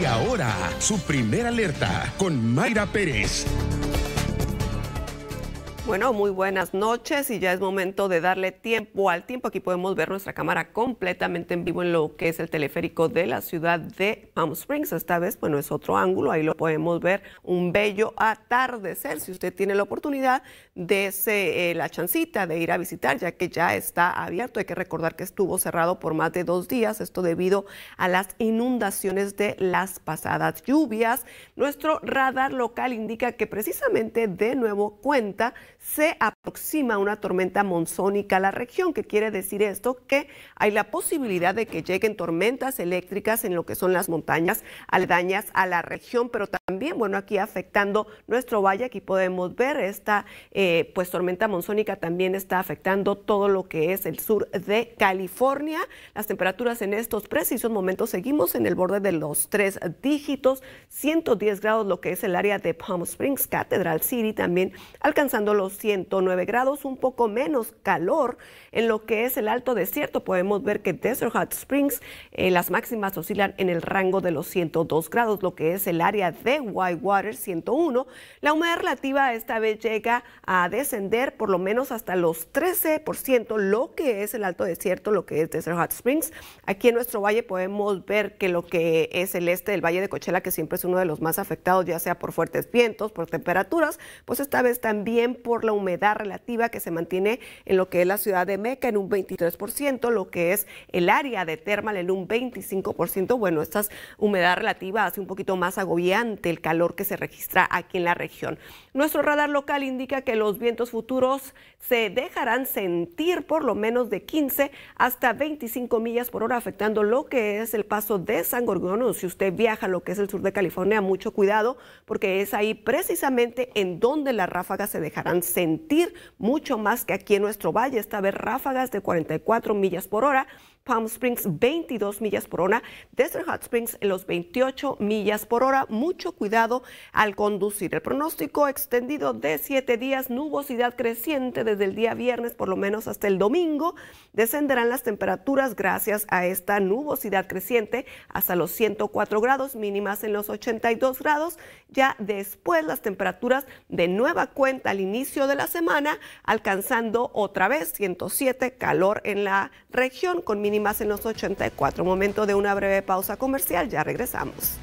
Y ahora, su primera alerta con Mayra Pérez. Bueno, muy buenas noches y ya es momento de darle tiempo al tiempo. Aquí podemos ver nuestra cámara completamente en vivo en lo que es el teleférico de la ciudad de Palm Springs. Esta vez, bueno, es otro ángulo, ahí lo podemos ver, un bello atardecer. Si usted tiene la oportunidad de eh, la chancita de ir a visitar, ya que ya está abierto, hay que recordar que estuvo cerrado por más de dos días, esto debido a las inundaciones de las pasadas lluvias. Nuestro radar local indica que precisamente de nuevo cuenta se aproxima una tormenta monzónica a la región. que quiere decir esto? Que hay la posibilidad de que lleguen tormentas eléctricas en lo que son las montañas aledañas a la región, pero también, bueno, aquí afectando nuestro valle, aquí podemos ver esta eh, pues tormenta monzónica también está afectando todo lo que es el sur de California. Las temperaturas en estos precisos momentos seguimos en el borde de los tres dígitos, 110 grados lo que es el área de Palm Springs, Cathedral City también alcanzando los 109 grados, un poco menos calor en lo que es el alto desierto. Podemos ver que Desert Hot Springs, eh, las máximas oscilan en el rango de los 102 grados, lo que es el área de Whitewater 101. La humedad relativa esta vez llega a descender por lo menos hasta los 13%, lo que es el alto desierto, lo que es Desert Hot Springs. Aquí en nuestro valle podemos ver que lo que es el este del valle de Cochela, que siempre es uno de los más afectados, ya sea por fuertes vientos, por temperaturas, pues esta vez también por la humedad relativa que se mantiene en lo que es la ciudad de Meca en un 23%, lo que es el área de Termal en un 25%. Bueno, esta humedad relativa hace un poquito más agobiante el calor que se registra aquí en la región. Nuestro radar local indica que los vientos futuros se dejarán sentir por lo menos de 15 hasta 25 millas por hora, afectando lo que es el paso de San Gorgono. si usted viaja a lo que es el sur de California, mucho cuidado, porque es ahí precisamente en donde las ráfagas se dejarán sentir mucho más que aquí en nuestro valle, esta ver ráfagas de 44 millas por hora Palm Springs 22 millas por hora, Desert Hot Springs en los 28 millas por hora. Mucho cuidado al conducir. El pronóstico extendido de 7 días, nubosidad creciente desde el día viernes por lo menos hasta el domingo. Descenderán las temperaturas gracias a esta nubosidad creciente hasta los 104 grados mínimas en los 82 grados. Ya después las temperaturas de nueva cuenta al inicio de la semana alcanzando otra vez 107 calor en la región con mínimas más en los 84. Momento de una breve pausa comercial, ya regresamos.